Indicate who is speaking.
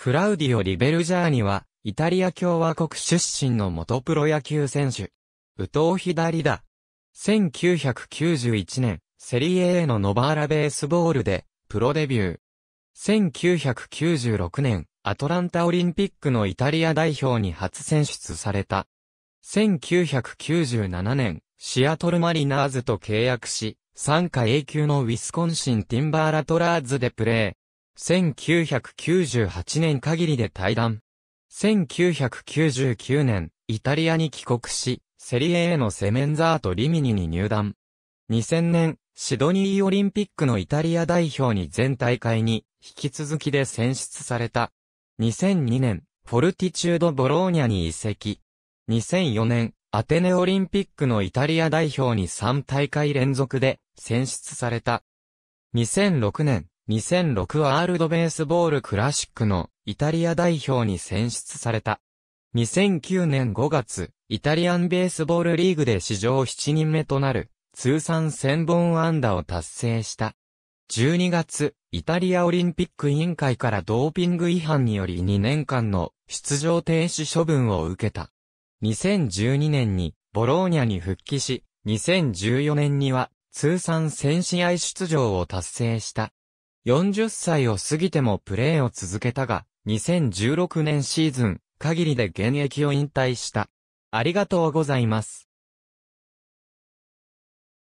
Speaker 1: クラウディオ・リ
Speaker 2: ベルジャーニは、イタリア共和国出身の元プロ野球選手。宇藤左だ。1991年、セリエ A のノバーラベースボールで、プロデビュー。1996年、アトランタオリンピックのイタリア代表に初選出された。1997年、シアトルマリナーズと契約し、参加 A 級のウィスコンシン・ティンバーラトラーズでプレ1998年限りで退団。1999年、イタリアに帰国し、セリエ A のセメンザート・リミニに入団。2000年、シドニーオリンピックのイタリア代表に全大会に、引き続きで選出された。2002年、フォルティチュード・ボローニャに移籍。2004年、アテネオリンピックのイタリア代表に3大会連続で選出された。2006年、2006ワールドベースボールクラシックのイタリア代表に選出された。2009年5月、イタリアンベースボールリーグで史上7人目となる、通算1000本安打を達成した。12月、イタリアオリンピック委員会からドーピング違反により2年間の出場停止処分を受けた。2012年にボローニャに復帰し、2014年には通算1000試合出場を達成した。40歳を過ぎてもプレーを続けたが、2016年シーズン限りで現役を引退した。ありがとうございます。